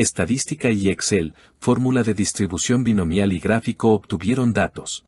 estadística y Excel, fórmula de distribución binomial y gráfico obtuvieron datos.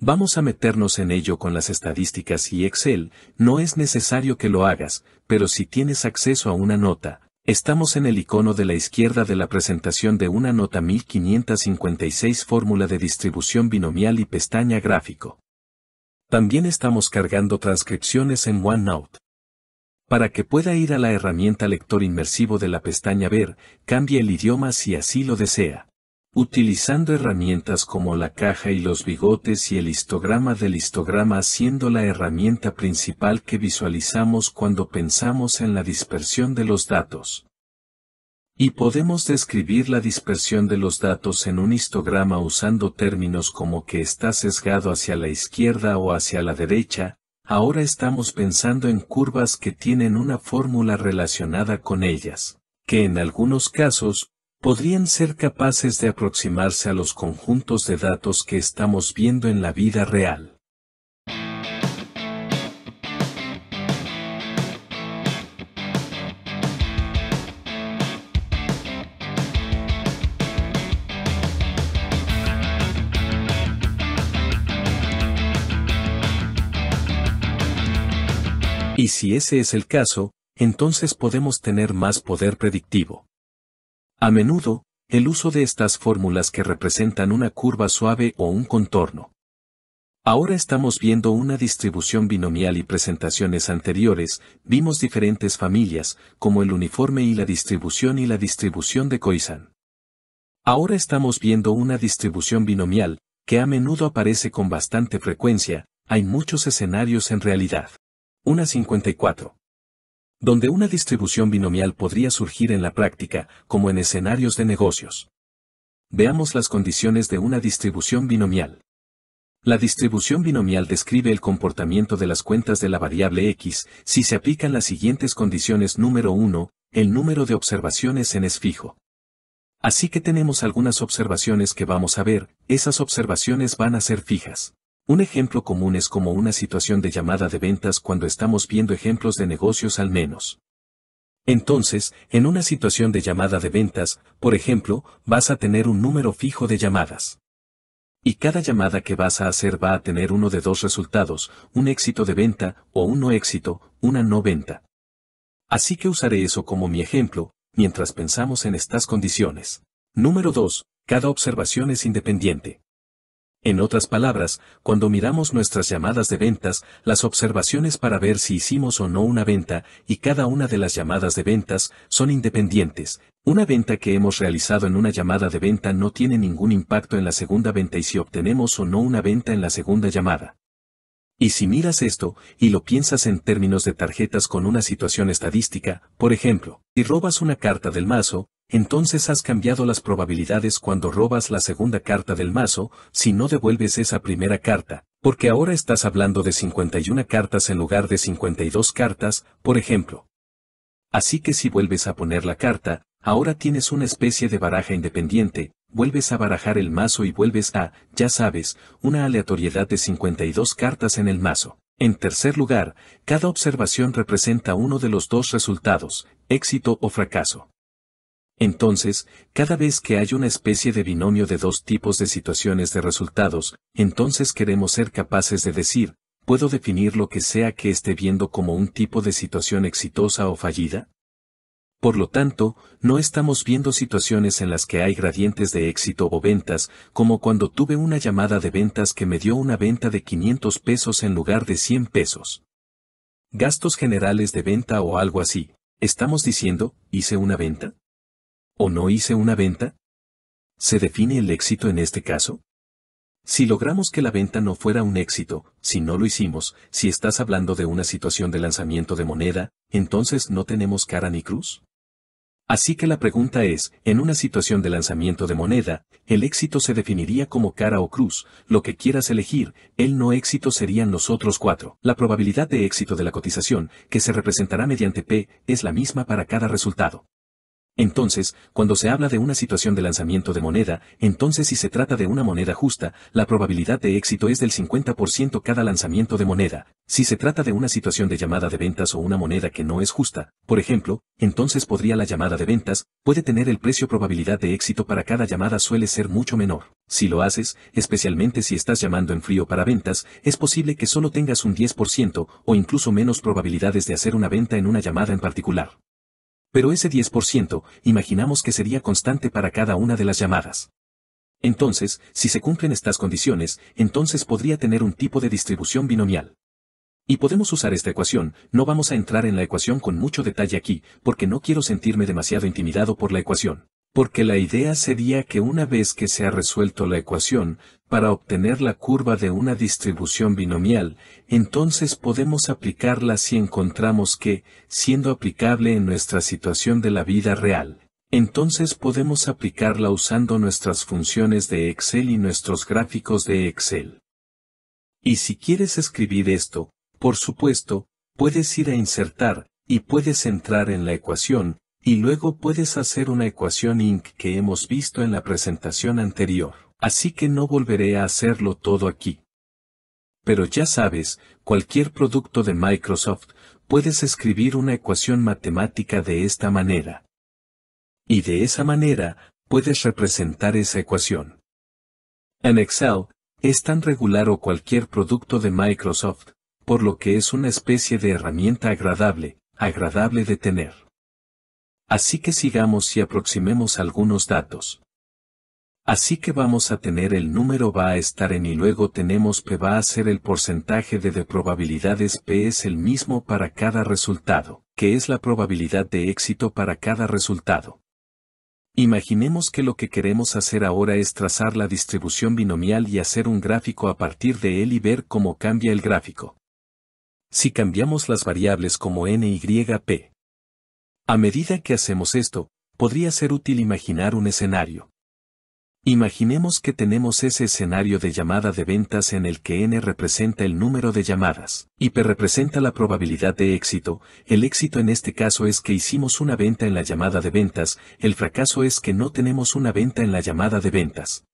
Vamos a meternos en ello con las estadísticas y Excel, no es necesario que lo hagas, pero si tienes acceso a una nota, estamos en el icono de la izquierda de la presentación de una nota 1556 fórmula de distribución binomial y pestaña gráfico. También estamos cargando transcripciones en OneNote. Para que pueda ir a la herramienta lector inmersivo de la pestaña Ver, cambie el idioma si así lo desea. Utilizando herramientas como la caja y los bigotes y el histograma del histograma siendo la herramienta principal que visualizamos cuando pensamos en la dispersión de los datos. Y podemos describir la dispersión de los datos en un histograma usando términos como que está sesgado hacia la izquierda o hacia la derecha, Ahora estamos pensando en curvas que tienen una fórmula relacionada con ellas, que en algunos casos, podrían ser capaces de aproximarse a los conjuntos de datos que estamos viendo en la vida real. Y si ese es el caso, entonces podemos tener más poder predictivo. A menudo, el uso de estas fórmulas que representan una curva suave o un contorno. Ahora estamos viendo una distribución binomial y presentaciones anteriores, vimos diferentes familias, como el uniforme y la distribución y la distribución de Khoisan. Ahora estamos viendo una distribución binomial, que a menudo aparece con bastante frecuencia, hay muchos escenarios en realidad. Una 54. Donde una distribución binomial podría surgir en la práctica, como en escenarios de negocios. Veamos las condiciones de una distribución binomial. La distribución binomial describe el comportamiento de las cuentas de la variable x si se aplican las siguientes condiciones. Número 1. El número de observaciones en es fijo. Así que tenemos algunas observaciones que vamos a ver, esas observaciones van a ser fijas. Un ejemplo común es como una situación de llamada de ventas cuando estamos viendo ejemplos de negocios al menos. Entonces, en una situación de llamada de ventas, por ejemplo, vas a tener un número fijo de llamadas. Y cada llamada que vas a hacer va a tener uno de dos resultados, un éxito de venta o un no éxito, una no venta. Así que usaré eso como mi ejemplo, mientras pensamos en estas condiciones. Número 2. Cada observación es independiente. En otras palabras, cuando miramos nuestras llamadas de ventas, las observaciones para ver si hicimos o no una venta y cada una de las llamadas de ventas son independientes. Una venta que hemos realizado en una llamada de venta no tiene ningún impacto en la segunda venta y si obtenemos o no una venta en la segunda llamada. Y si miras esto, y lo piensas en términos de tarjetas con una situación estadística, por ejemplo, y robas una carta del mazo, entonces has cambiado las probabilidades cuando robas la segunda carta del mazo, si no devuelves esa primera carta, porque ahora estás hablando de 51 cartas en lugar de 52 cartas, por ejemplo. Así que si vuelves a poner la carta, ahora tienes una especie de baraja independiente, vuelves a barajar el mazo y vuelves a, ya sabes, una aleatoriedad de 52 cartas en el mazo. En tercer lugar, cada observación representa uno de los dos resultados, éxito o fracaso. Entonces, cada vez que hay una especie de binomio de dos tipos de situaciones de resultados, entonces queremos ser capaces de decir, ¿puedo definir lo que sea que esté viendo como un tipo de situación exitosa o fallida? Por lo tanto, no estamos viendo situaciones en las que hay gradientes de éxito o ventas, como cuando tuve una llamada de ventas que me dio una venta de 500 pesos en lugar de 100 pesos. Gastos generales de venta o algo así. Estamos diciendo, hice una venta. ¿O no hice una venta? ¿Se define el éxito en este caso? Si logramos que la venta no fuera un éxito, si no lo hicimos, si estás hablando de una situación de lanzamiento de moneda, entonces no tenemos cara ni cruz. Así que la pregunta es, en una situación de lanzamiento de moneda, el éxito se definiría como cara o cruz, lo que quieras elegir, el no éxito serían nosotros cuatro. La probabilidad de éxito de la cotización, que se representará mediante P, es la misma para cada resultado. Entonces, cuando se habla de una situación de lanzamiento de moneda, entonces si se trata de una moneda justa, la probabilidad de éxito es del 50% cada lanzamiento de moneda. Si se trata de una situación de llamada de ventas o una moneda que no es justa, por ejemplo, entonces podría la llamada de ventas, puede tener el precio probabilidad de éxito para cada llamada suele ser mucho menor. Si lo haces, especialmente si estás llamando en frío para ventas, es posible que solo tengas un 10% o incluso menos probabilidades de hacer una venta en una llamada en particular. Pero ese 10% imaginamos que sería constante para cada una de las llamadas. Entonces, si se cumplen estas condiciones, entonces podría tener un tipo de distribución binomial. Y podemos usar esta ecuación, no vamos a entrar en la ecuación con mucho detalle aquí, porque no quiero sentirme demasiado intimidado por la ecuación porque la idea sería que una vez que se ha resuelto la ecuación, para obtener la curva de una distribución binomial, entonces podemos aplicarla si encontramos que, siendo aplicable en nuestra situación de la vida real, entonces podemos aplicarla usando nuestras funciones de Excel y nuestros gráficos de Excel. Y si quieres escribir esto, por supuesto, puedes ir a insertar, y puedes entrar en la ecuación, y luego puedes hacer una ecuación INC que hemos visto en la presentación anterior, así que no volveré a hacerlo todo aquí. Pero ya sabes, cualquier producto de Microsoft, puedes escribir una ecuación matemática de esta manera. Y de esa manera, puedes representar esa ecuación. En Excel, es tan regular o cualquier producto de Microsoft, por lo que es una especie de herramienta agradable, agradable de tener. Así que sigamos y aproximemos algunos datos. Así que vamos a tener el número va a estar en y luego tenemos P va a ser el porcentaje de, de probabilidades P es el mismo para cada resultado, que es la probabilidad de éxito para cada resultado. Imaginemos que lo que queremos hacer ahora es trazar la distribución binomial y hacer un gráfico a partir de él y ver cómo cambia el gráfico. Si cambiamos las variables como n y p, a medida que hacemos esto, podría ser útil imaginar un escenario. Imaginemos que tenemos ese escenario de llamada de ventas en el que n representa el número de llamadas y p representa la probabilidad de éxito. El éxito en este caso es que hicimos una venta en la llamada de ventas, el fracaso es que no tenemos una venta en la llamada de ventas.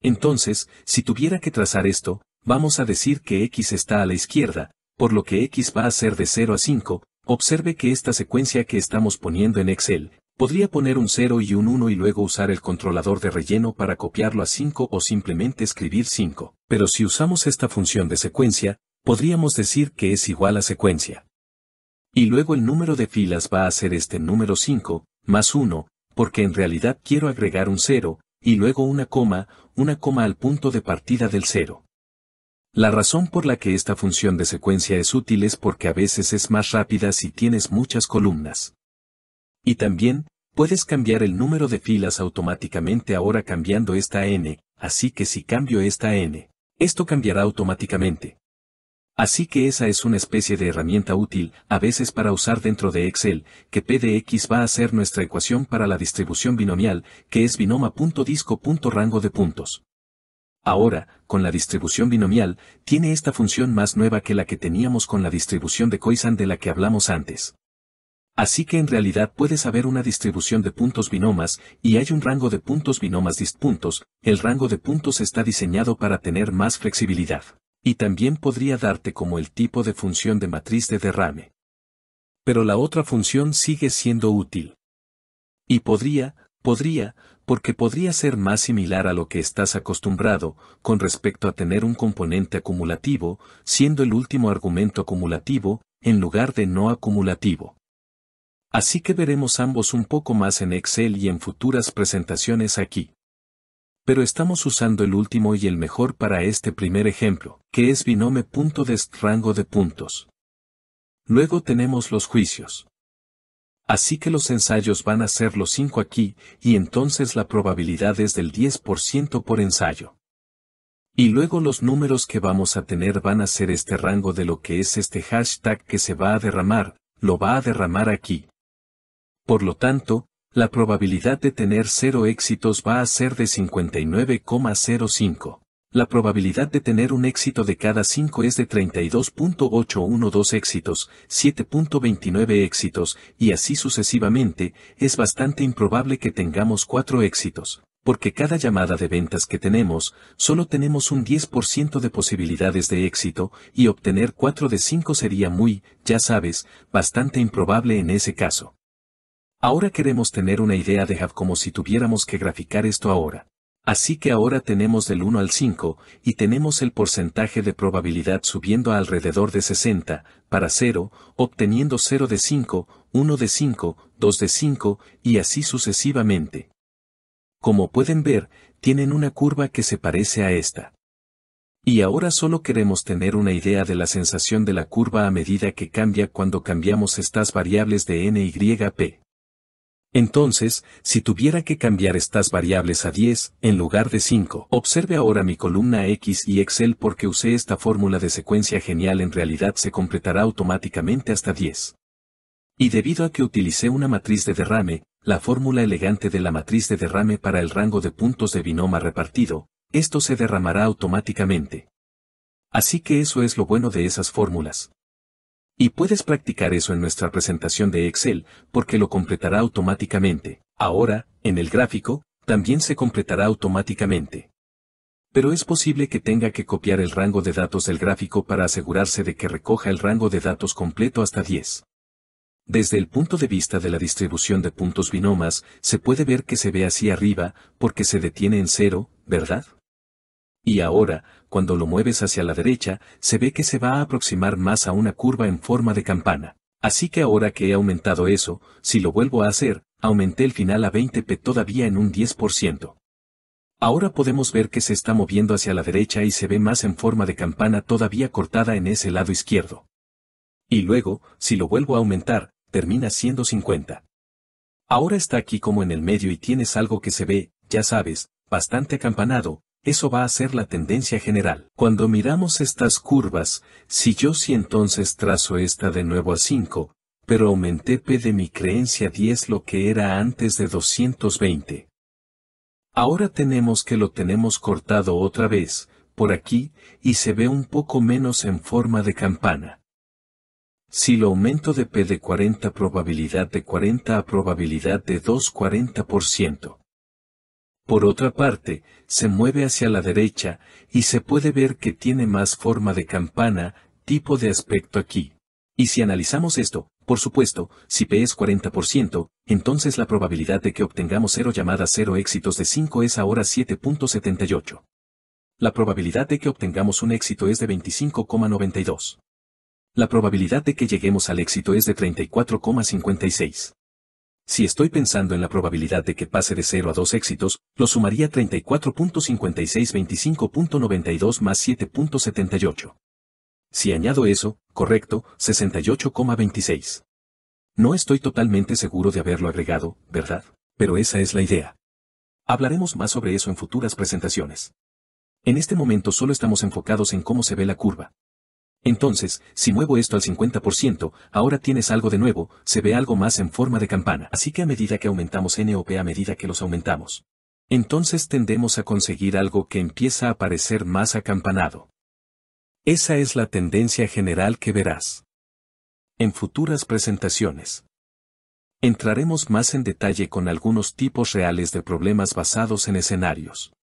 Entonces, si tuviera que trazar esto, vamos a decir que x está a la izquierda, por lo que x va a ser de 0 a 5, Observe que esta secuencia que estamos poniendo en Excel, podría poner un 0 y un 1 y luego usar el controlador de relleno para copiarlo a 5 o simplemente escribir 5. Pero si usamos esta función de secuencia, podríamos decir que es igual a secuencia. Y luego el número de filas va a ser este número 5, más 1, porque en realidad quiero agregar un 0, y luego una coma, una coma al punto de partida del 0. La razón por la que esta función de secuencia es útil es porque a veces es más rápida si tienes muchas columnas. Y también, puedes cambiar el número de filas automáticamente ahora cambiando esta n, así que si cambio esta n, esto cambiará automáticamente. Así que esa es una especie de herramienta útil, a veces para usar dentro de Excel, que PDX va a ser nuestra ecuación para la distribución binomial, que es binoma.disco.rango de puntos. Ahora, con la distribución binomial, tiene esta función más nueva que la que teníamos con la distribución de Koisan de la que hablamos antes. Así que en realidad puedes haber una distribución de puntos binomas, y hay un rango de puntos binomas dispuntos, el rango de puntos está diseñado para tener más flexibilidad. Y también podría darte como el tipo de función de matriz de derrame. Pero la otra función sigue siendo útil. Y podría, podría, porque podría ser más similar a lo que estás acostumbrado, con respecto a tener un componente acumulativo, siendo el último argumento acumulativo, en lugar de no acumulativo. Así que veremos ambos un poco más en Excel y en futuras presentaciones aquí. Pero estamos usando el último y el mejor para este primer ejemplo, que es binome.destrango de puntos. Luego tenemos los juicios. Así que los ensayos van a ser los 5 aquí, y entonces la probabilidad es del 10% por ensayo. Y luego los números que vamos a tener van a ser este rango de lo que es este hashtag que se va a derramar, lo va a derramar aquí. Por lo tanto, la probabilidad de tener 0 éxitos va a ser de 59,05. La probabilidad de tener un éxito de cada 5 es de 32.812 éxitos, 7.29 éxitos, y así sucesivamente, es bastante improbable que tengamos 4 éxitos, porque cada llamada de ventas que tenemos, solo tenemos un 10% de posibilidades de éxito, y obtener 4 de 5 sería muy, ya sabes, bastante improbable en ese caso. Ahora queremos tener una idea de Have como si tuviéramos que graficar esto ahora. Así que ahora tenemos del 1 al 5, y tenemos el porcentaje de probabilidad subiendo alrededor de 60, para 0, obteniendo 0 de 5, 1 de 5, 2 de 5, y así sucesivamente. Como pueden ver, tienen una curva que se parece a esta. Y ahora solo queremos tener una idea de la sensación de la curva a medida que cambia cuando cambiamos estas variables de n y p. Entonces, si tuviera que cambiar estas variables a 10, en lugar de 5, observe ahora mi columna X y Excel porque usé esta fórmula de secuencia genial en realidad se completará automáticamente hasta 10. Y debido a que utilicé una matriz de derrame, la fórmula elegante de la matriz de derrame para el rango de puntos de binoma repartido, esto se derramará automáticamente. Así que eso es lo bueno de esas fórmulas. Y puedes practicar eso en nuestra presentación de Excel, porque lo completará automáticamente. Ahora, en el gráfico, también se completará automáticamente. Pero es posible que tenga que copiar el rango de datos del gráfico para asegurarse de que recoja el rango de datos completo hasta 10. Desde el punto de vista de la distribución de puntos binomas, se puede ver que se ve así arriba, porque se detiene en cero, ¿verdad? Y ahora, cuando lo mueves hacia la derecha, se ve que se va a aproximar más a una curva en forma de campana. Así que ahora que he aumentado eso, si lo vuelvo a hacer, aumenté el final a 20p todavía en un 10%. Ahora podemos ver que se está moviendo hacia la derecha y se ve más en forma de campana todavía cortada en ese lado izquierdo. Y luego, si lo vuelvo a aumentar, termina siendo 50. Ahora está aquí como en el medio y tienes algo que se ve, ya sabes, bastante acampanado, eso va a ser la tendencia general. Cuando miramos estas curvas, si yo si entonces trazo esta de nuevo a 5, pero aumenté P de mi creencia 10 lo que era antes de 220. Ahora tenemos que lo tenemos cortado otra vez, por aquí, y se ve un poco menos en forma de campana. Si lo aumento de P de 40 probabilidad de 40 a probabilidad de 240%. Por otra parte, se mueve hacia la derecha y se puede ver que tiene más forma de campana, tipo de aspecto aquí. Y si analizamos esto, por supuesto, si P es 40%, entonces la probabilidad de que obtengamos 0 llamadas 0 éxitos de 5 es ahora 7.78. La probabilidad de que obtengamos un éxito es de 25,92. La probabilidad de que lleguemos al éxito es de 34,56. Si estoy pensando en la probabilidad de que pase de 0 a 2 éxitos, lo sumaría 34.56 25.92 más 7.78. Si añado eso, correcto, 68,26. No estoy totalmente seguro de haberlo agregado, ¿verdad? Pero esa es la idea. Hablaremos más sobre eso en futuras presentaciones. En este momento solo estamos enfocados en cómo se ve la curva, entonces, si muevo esto al 50%, ahora tienes algo de nuevo, se ve algo más en forma de campana. Así que a medida que aumentamos NOP a medida que los aumentamos. Entonces tendemos a conseguir algo que empieza a parecer más acampanado. Esa es la tendencia general que verás. En futuras presentaciones. Entraremos más en detalle con algunos tipos reales de problemas basados en escenarios.